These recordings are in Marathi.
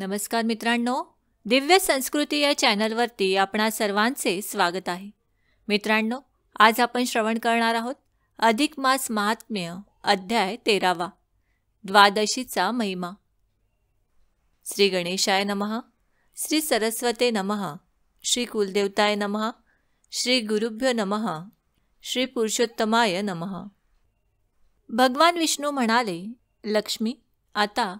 नमस्कार मित्रांनो दिव्य संस्कृती या चॅनलवरती आपणा सर्वांचे स्वागत आहे मित्रांनो आज आपण श्रवण करणार आहोत अधिक मास महात्म्य अध्याय तेरावा द्वादशीचा महिमा श्री गणेशाय नमः श्री सरस्वते नमः श्री कुलदेवताय नमः श्री गुरुभ्य नमः श्री पुरुषोत्तमाय नमः भगवान विष्णू म्हणाले लक्ष्मी आता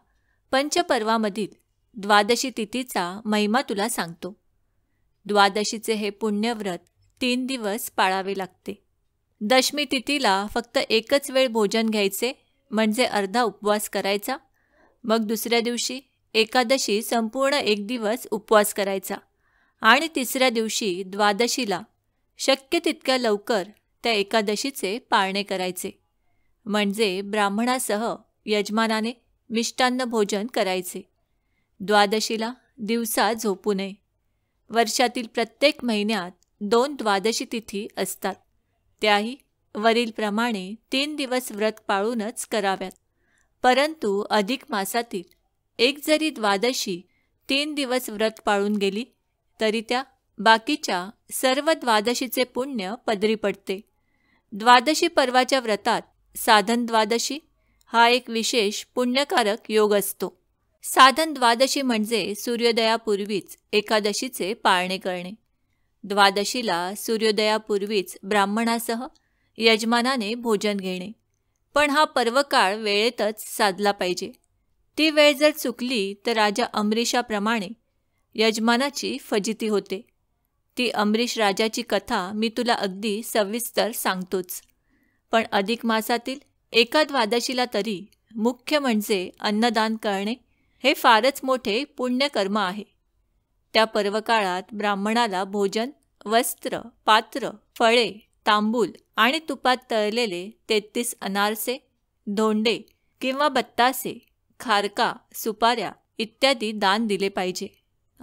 पंचपर्वामधील द्वादशी तिथीचा महिमा तुला सांगतो द्वादशीचे हे पुण्यव्रत तीन दिवस पाळावे लागते दशमी तिथीला फक्त एकच वेळ भोजन घ्यायचे म्हणजे अर्धा उपवास करायचा मग दुसऱ्या दिवशी एकादशी संपूर्ण एक दिवस उपवास करायचा आणि तिसऱ्या दिवशी द्वादशीला शक्य तितक्या लवकर त्या एकादशीचे पाळणे करायचे म्हणजे ब्राह्मणासह यजमानाने मिष्टान्न भोजन करायचे द्वादशीला दिवसा झोपू नये वर्षातील प्रत्येक महिन्यात दोन द्वादशी तिथी असतात त्याही वरीलप्रमाणे तीन दिवस व्रत पाळूनच कराव्यात परंतु अधिक मासातील एक जरी द्वादशी तीन दिवस व्रत पाळून गेली तरी त्या बाकीच्या सर्व द्वादशीचे पुण्य पदरी पडते द्वादशी पर्वाच्या व्रतात साधन द्वादशी हा एक विशेष पुण्यकारक योग असतो साधन द्वादशी म्हणजे सूर्योदयापूर्वीच एकादशीचे पाळणे करणे द्वादशीला सूर्योदयापूर्वीच ब्राह्मणासह यजमानाने भोजन घेणे पण हा पर्वकाळ वेळेतच साधला पाहिजे ती वेळ जर चुकली तर राजा अमरीशाप्रमाणे यजमानाची फजिती होते ती अमरीश राजाची कथा मी तुला अगदी सविस्तर सांगतोच पण अधिक मासातील एका द्वादशीला तरी मुख्य म्हणजे अन्नदान करणे हे फारच मोठे पुण्यकर्म आहे त्या पर्वकाळात ब्राह्मणाला भोजन वस्त्र पात्र फळे तांबूल आणि तुपात तळलेले तेहतीस अनारसे धोंडे किंवा बत्तासे खारका सुपाऱ्या इत्यादी दान दिले पाहिजे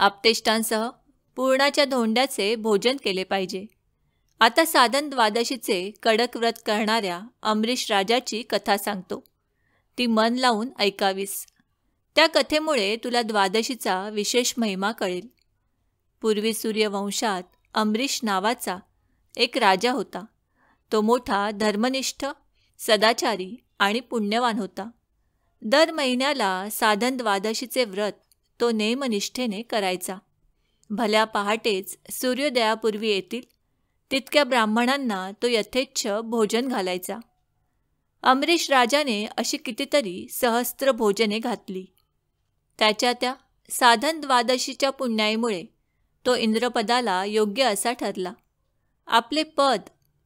आपतेष्टांसह पूर्णाच्या धोंड्याचे भोजन केले पाहिजे आता साधन द्वादशीचे कडक व्रत करणाऱ्या अमरीश राजाची कथा सांगतो ती मन लावून ऐकावीस त्या कथेमुळे तुला द्वादशीचा विशेष महिमा कळेल पूर्वी सूर्यवंशात अमरीश नावाचा एक राजा होता तो मोठा धर्मनिष्ठ सदाचारी आणि पुण्यवान होता दर महिन्याला साधन द्वादशीचे व्रत तो नेमनिष्ठेने करायचा भल्या पहाटेच सूर्योदयापूर्वी येतील तितक्या ब्राह्मणांना तो यथेच्छ भोजन घालायचा अमरीश राजाने अशी कितीतरी सहस्त्र भोजने घातली त्याच्या त्या साधन द्वादशीच्या पुण्याईमुळे तो इंद्रपदाला योग्य असा ठरला आपले पद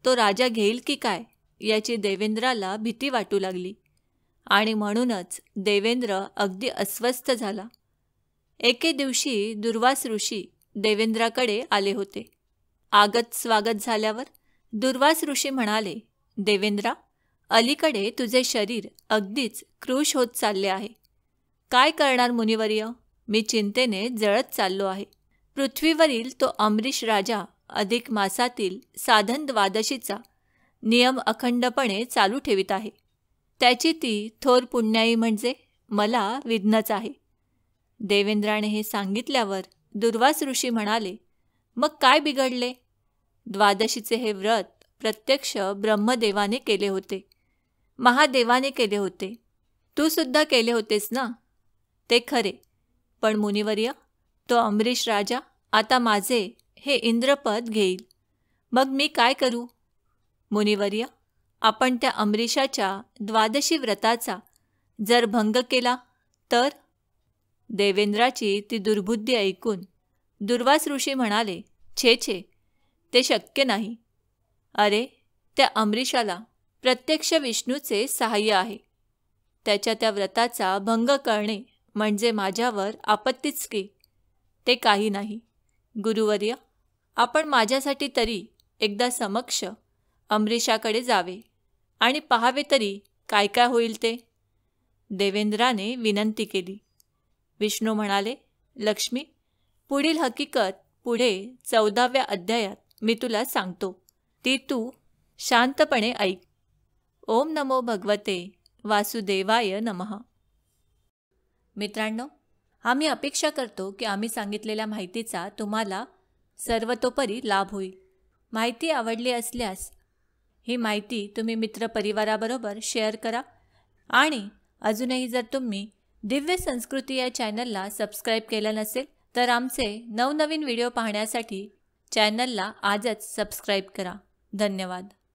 तो राजा घेईल की काय याची देवेंद्राला भीती वाटू लागली आणि म्हणूनच देवेंद्र अगदी अस्वस्थ झाला एके दिवशी दुर्वास ऋषी देवेंद्राकडे आले होते आगत स्वागत झाल्यावर दुर्वास ऋषी म्हणाले देवेंद्रा अलीकडे तुझे शरीर अगदीच क्रूश होत चालले आहे काय करणार मुनिवर्य मी चिंतेने जळत चाललो आहे पृथ्वीवरील तो अमरीश राजा अधिक मासातील साधन द्वादशीचा नियम अखंडपणे चालू ठेवित आहे त्याची ती थोर पुण्याई म्हणजे मला विघ्नच आहे देवेंद्राने हे सांगितल्यावर दुर्वास ऋषी म्हणाले मग काय बिघडले द्वादशीचे हे व्रत प्रत्यक्ष ब्रह्मदेवाने केले होते महादेवाने केले होते तू सुद्धा केले होतेस ना ते खरे पण मुनिवर्य तो अमरीश राजा आता माझे हे इंद्रपद घेईल मग मी काय करू मुनिवर्य आपण त्या अमरीशाच्या द्वादशी व्रताचा जर भंग केला तर देवेंद्राची ती दुर्बुद्धी ऐकून दुर्वास ऋषी म्हणाले छे छे ते शक्य नाही अरे त्या अमरीशाला प्रत्यक्ष विष्णूचे सहाय्य आहे त्याच्या त्या व्रताचा भंग करणे म्हणजे माझ्यावर आपत्तीच की ते काही नाही गुरुवर्य आपण माझ्यासाठी तरी एकदा समक्ष अमरीशाकडे जावे आणि पहावे तरी काय काय होईल ते देवेंद्राने विनंती केली विष्णू म्हणाले लक्ष्मी पुढील हकीकत पुढे चौदाव्या अध्यायात मी तुला सांगतो ती तू शांतपणे ऐक ओम नमो भगवते वासुदेवाय नमः मित्रांनो आम्ही अपेक्षा करतो की आम्ही सांगितलेल्या माहितीचा तुम्हाला सर्वतोपरी लाभ होईल माहिती आवडली असल्यास ही माहिती तुम्ही मित्रपरिवाराबरोबर शेअर करा आणि अजूनही जर तुम्ही दिव्य संस्कृती या चॅनलला सबस्क्राईब केलं नसेल तर आमचे नवनवीन व्हिडिओ पाहण्यासाठी चॅनलला आजच सबस्क्राईब करा धन्यवाद